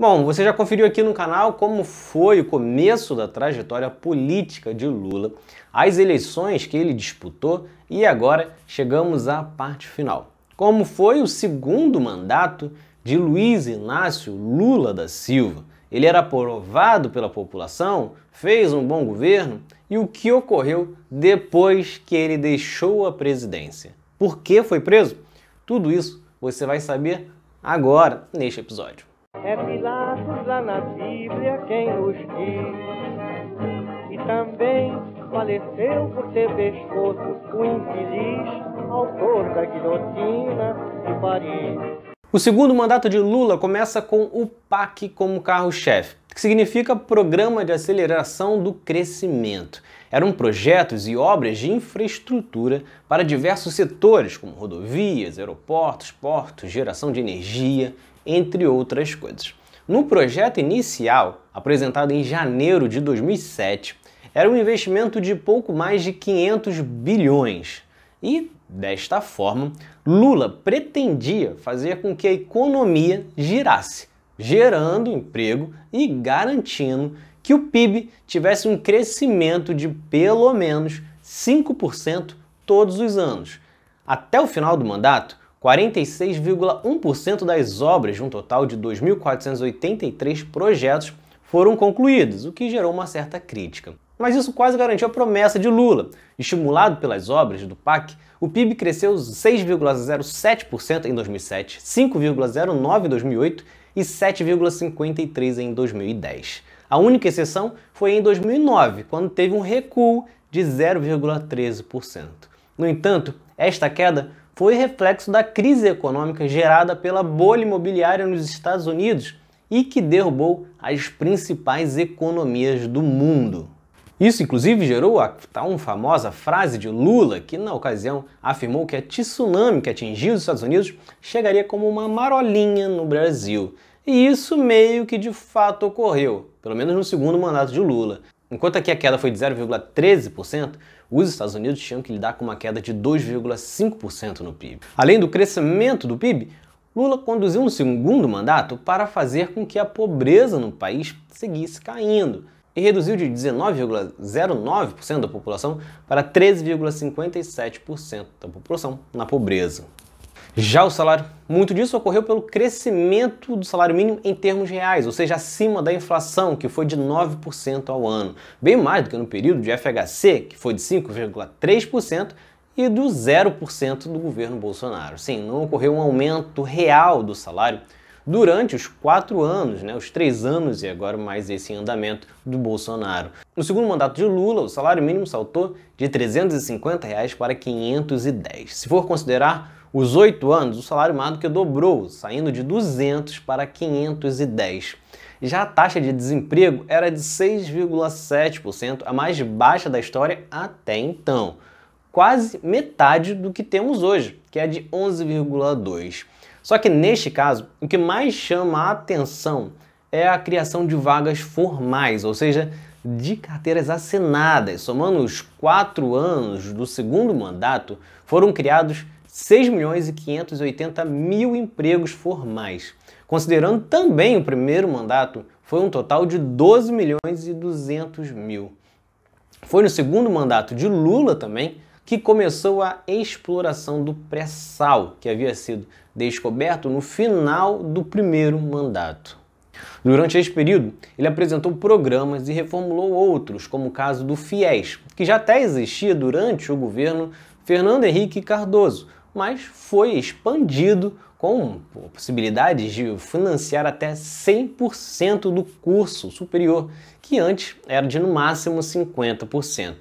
Bom, você já conferiu aqui no canal como foi o começo da trajetória política de Lula, as eleições que ele disputou e agora chegamos à parte final. Como foi o segundo mandato de Luiz Inácio Lula da Silva? Ele era aprovado pela população, fez um bom governo e o que ocorreu depois que ele deixou a presidência? Por que foi preso? Tudo isso você vai saber agora neste episódio. É Pilatos lá na Bíblia quem nos diz. E também faleceu por ter pescoço o infeliz autor da guilhotina de Paris. O segundo mandato de Lula começa com o PAC como carro-chefe, que significa Programa de Aceleração do Crescimento. Eram projetos e obras de infraestrutura para diversos setores, como rodovias, aeroportos, portos, geração de energia, entre outras coisas. No projeto inicial, apresentado em janeiro de 2007, era um investimento de pouco mais de 500 bilhões. E, desta forma, Lula pretendia fazer com que a economia girasse, gerando emprego e garantindo que o PIB tivesse um crescimento de pelo menos 5% todos os anos. Até o final do mandato, 46,1% das obras, de um total de 2.483 projetos, foram concluídos, o que gerou uma certa crítica. Mas isso quase garantiu a promessa de Lula. Estimulado pelas obras do PAC, o PIB cresceu 6,07% em 2007, 5,09% em 2008 e 7,53% em 2010. A única exceção foi em 2009, quando teve um recuo de 0,13%. No entanto, esta queda foi reflexo da crise econômica gerada pela bolha imobiliária nos Estados Unidos e que derrubou as principais economias do mundo. Isso, inclusive, gerou a tão famosa frase de Lula, que na ocasião afirmou que a tsunami que atingiu os Estados Unidos chegaria como uma marolinha no Brasil. E isso meio que de fato ocorreu, pelo menos no segundo mandato de Lula. Enquanto aqui a queda foi de 0,13%, os Estados Unidos tinham que lidar com uma queda de 2,5% no PIB. Além do crescimento do PIB, Lula conduziu um segundo mandato para fazer com que a pobreza no país seguisse caindo e reduziu de 19,09% da população para 13,57% da população na pobreza. Já o salário, muito disso ocorreu pelo crescimento do salário mínimo em termos reais, ou seja, acima da inflação, que foi de 9% ao ano, bem mais do que no período de FHC, que foi de 5,3%, e do 0% do governo Bolsonaro. Sim, não ocorreu um aumento real do salário durante os quatro anos, né, os três anos e agora mais esse andamento do Bolsonaro. No segundo mandato de Lula, o salário mínimo saltou de 350 reais para 510. Se for considerar os oito anos, o salário mais do que dobrou, saindo de 200 para 510. Já a taxa de desemprego era de 6,7%, a mais baixa da história até então. Quase metade do que temos hoje, que é de 11,2%. Só que neste caso, o que mais chama a atenção é a criação de vagas formais, ou seja, de carteiras assinadas. Somando os quatro anos do segundo mandato, foram criados 6 milhões e 580 mil empregos formais. Considerando também o primeiro mandato, foi um total de 12 milhões e 200 mil. Foi no segundo mandato de Lula também que começou a exploração do pré-sal, que havia sido descoberto no final do primeiro mandato. Durante esse período, ele apresentou programas e reformulou outros, como o caso do FIES, que já até existia durante o governo Fernando Henrique Cardoso, mas foi expandido com possibilidades de financiar até 100% do curso superior, que antes era de no máximo 50%.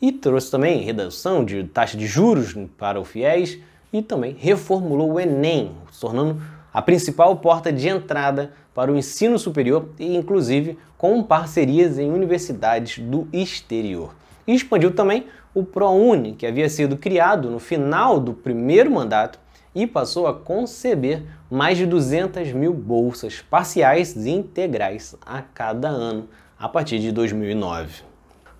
E trouxe também redução de taxa de juros para o FIES e também reformulou o Enem, tornando a principal porta de entrada para o ensino superior e, inclusive, com parcerias em universidades do exterior. E expandiu também o ProUni, que havia sido criado no final do primeiro mandato e passou a conceber mais de 200 mil bolsas parciais e integrais a cada ano a partir de 2009.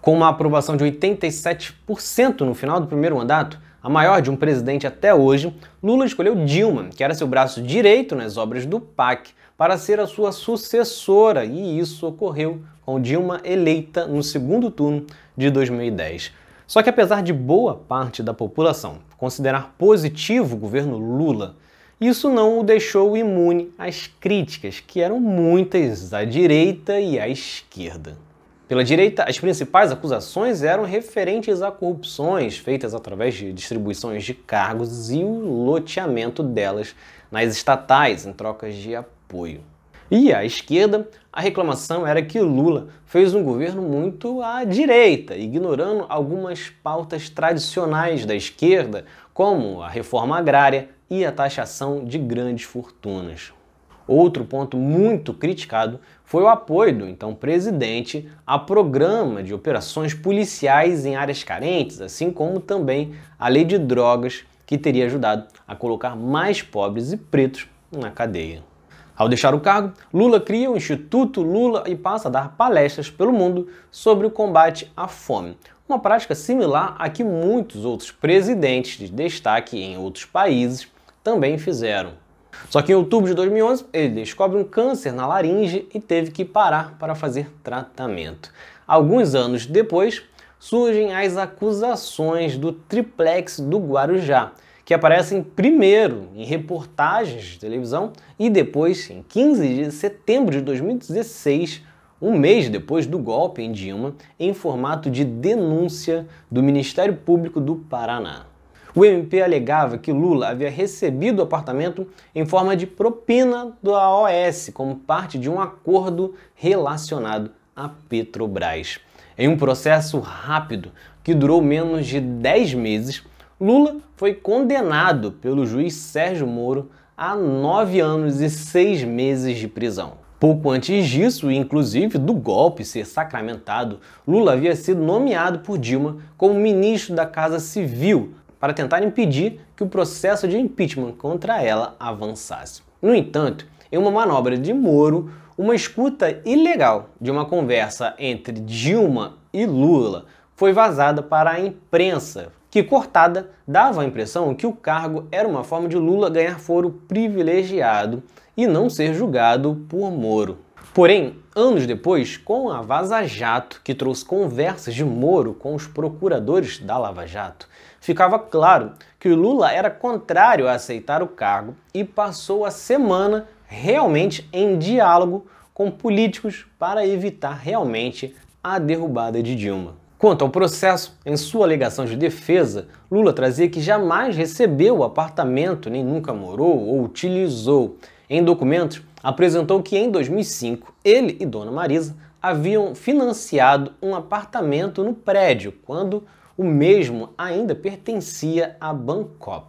Com uma aprovação de 87% no final do primeiro mandato, a maior de um presidente até hoje, Lula escolheu Dilma, que era seu braço direito nas obras do PAC, para ser a sua sucessora, e isso ocorreu com Dilma eleita no segundo turno de 2010. Só que apesar de boa parte da população considerar positivo o governo Lula, isso não o deixou imune às críticas, que eram muitas à direita e à esquerda. Pela direita, as principais acusações eram referentes a corrupções feitas através de distribuições de cargos e o loteamento delas nas estatais em trocas de apoio. E à esquerda, a reclamação era que Lula fez um governo muito à direita, ignorando algumas pautas tradicionais da esquerda, como a reforma agrária e a taxação de grandes fortunas. Outro ponto muito criticado foi o apoio do então presidente a programa de operações policiais em áreas carentes, assim como também a lei de drogas, que teria ajudado a colocar mais pobres e pretos na cadeia. Ao deixar o cargo, Lula cria o Instituto Lula e passa a dar palestras pelo mundo sobre o combate à fome, uma prática similar a que muitos outros presidentes de destaque em outros países também fizeram. Só que em outubro de 2011, ele descobre um câncer na laringe e teve que parar para fazer tratamento. Alguns anos depois, surgem as acusações do triplex do Guarujá, que aparecem primeiro em reportagens de televisão e depois, em 15 de setembro de 2016, um mês depois do golpe em Dilma, em formato de denúncia do Ministério Público do Paraná. O MP alegava que Lula havia recebido o apartamento em forma de propina do AOS, como parte de um acordo relacionado à Petrobras. Em um processo rápido que durou menos de 10 meses, Lula foi condenado pelo juiz Sérgio Moro a nove anos e seis meses de prisão. Pouco antes disso, inclusive do golpe ser sacramentado, Lula havia sido nomeado por Dilma como ministro da Casa Civil para tentar impedir que o processo de impeachment contra ela avançasse. No entanto, em uma manobra de Moro, uma escuta ilegal de uma conversa entre Dilma e Lula foi vazada para a imprensa, que cortada dava a impressão que o cargo era uma forma de Lula ganhar foro privilegiado e não ser julgado por Moro. Porém, anos depois, com a Vaza Jato, que trouxe conversas de Moro com os procuradores da Lava Jato, ficava claro que o Lula era contrário a aceitar o cargo e passou a semana realmente em diálogo com políticos para evitar realmente a derrubada de Dilma. Quanto ao processo, em sua alegação de defesa, Lula trazia que jamais recebeu o apartamento, nem nunca morou ou utilizou. Em documentos, apresentou que em 2005 ele e Dona Marisa haviam financiado um apartamento no prédio, quando o mesmo ainda pertencia à Bancop.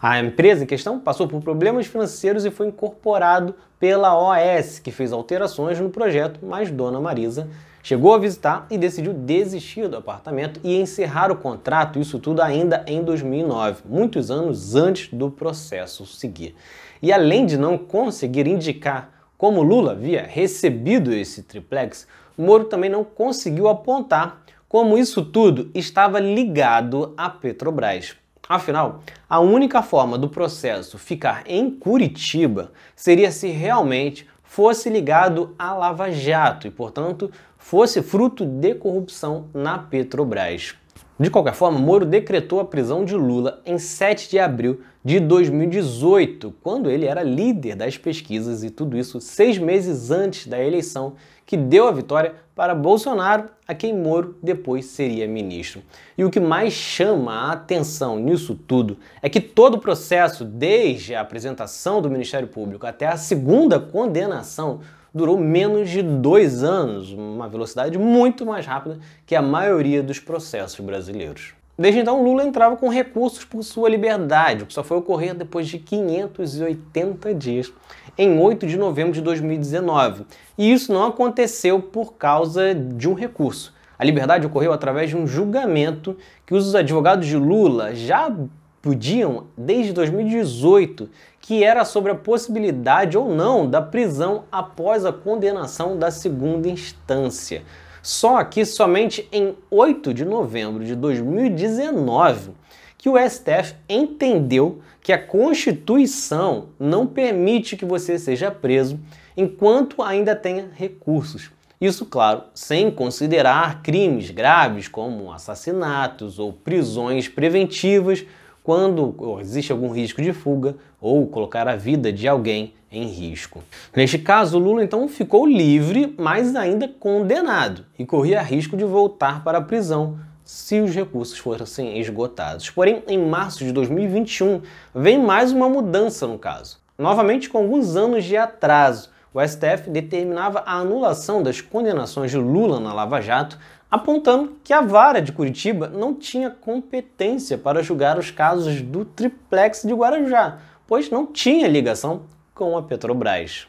A empresa em questão passou por problemas financeiros e foi incorporado pela OAS, que fez alterações no projeto, mas Dona Marisa chegou a visitar e decidiu desistir do apartamento e encerrar o contrato, isso tudo ainda em 2009, muitos anos antes do processo seguir. E além de não conseguir indicar como Lula havia recebido esse triplex, Moro também não conseguiu apontar como isso tudo estava ligado à Petrobras. Afinal, a única forma do processo ficar em Curitiba seria se realmente fosse ligado à Lava Jato e, portanto, fosse fruto de corrupção na Petrobras. De qualquer forma, Moro decretou a prisão de Lula em 7 de abril de 2018, quando ele era líder das pesquisas e tudo isso seis meses antes da eleição que deu a vitória para Bolsonaro, a quem Moro depois seria ministro. E o que mais chama a atenção nisso tudo é que todo o processo, desde a apresentação do Ministério Público até a segunda condenação, durou menos de dois anos, uma velocidade muito mais rápida que a maioria dos processos brasileiros. Desde então, Lula entrava com recursos por sua liberdade, o que só foi ocorrer depois de 580 dias, em 8 de novembro de 2019. E isso não aconteceu por causa de um recurso. A liberdade ocorreu através de um julgamento que os advogados de Lula já podiam desde 2018, que era sobre a possibilidade ou não da prisão após a condenação da segunda instância. Só que somente em 8 de novembro de 2019 que o STF entendeu que a Constituição não permite que você seja preso enquanto ainda tenha recursos. Isso, claro, sem considerar crimes graves como assassinatos ou prisões preventivas quando existe algum risco de fuga ou colocar a vida de alguém em risco. Neste caso, Lula então ficou livre, mas ainda condenado e corria risco de voltar para a prisão se os recursos fossem esgotados. Porém, em março de 2021, vem mais uma mudança no caso, novamente com alguns anos de atraso o STF determinava a anulação das condenações de Lula na Lava Jato, apontando que a vara de Curitiba não tinha competência para julgar os casos do triplex de Guarujá, pois não tinha ligação com a Petrobras.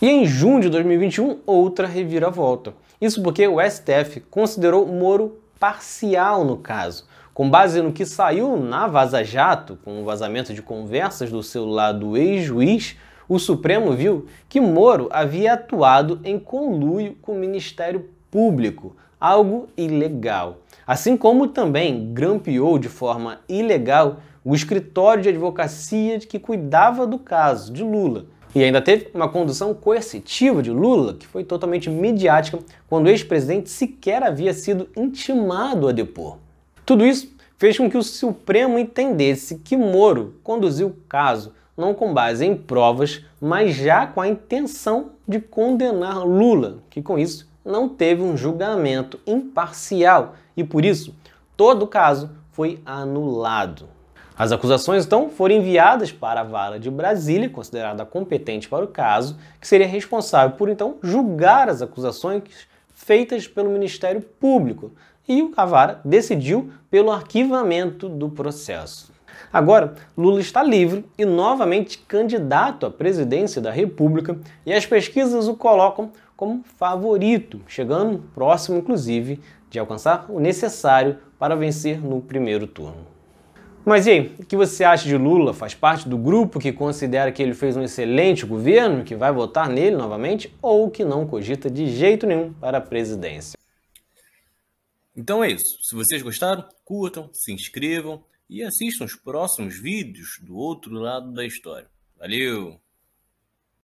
E em junho de 2021, outra reviravolta. Isso porque o STF considerou Moro parcial no caso. Com base no que saiu na Vaza Jato, com o vazamento de conversas do celular do ex-juiz, o Supremo viu que Moro havia atuado em conluio com o Ministério Público, algo ilegal, assim como também grampeou de forma ilegal o escritório de advocacia que cuidava do caso de Lula. E ainda teve uma condução coercitiva de Lula, que foi totalmente midiática, quando o ex-presidente sequer havia sido intimado a depor. Tudo isso fez com que o Supremo entendesse que Moro conduziu o caso não com base em provas, mas já com a intenção de condenar Lula, que com isso não teve um julgamento imparcial e por isso todo o caso foi anulado. As acusações então foram enviadas para a vara de Brasília, considerada competente para o caso, que seria responsável por então julgar as acusações feitas pelo Ministério Público, e a vara decidiu pelo arquivamento do processo. Agora, Lula está livre e novamente candidato à presidência da República, e as pesquisas o colocam como favorito, chegando próximo, inclusive, de alcançar o necessário para vencer no primeiro turno. Mas e aí, o que você acha de Lula? Faz parte do grupo que considera que ele fez um excelente governo, que vai votar nele novamente, ou que não cogita de jeito nenhum para a presidência? Então é isso. Se vocês gostaram, curtam, se inscrevam, e assistam os próximos vídeos do outro lado da história. Valeu!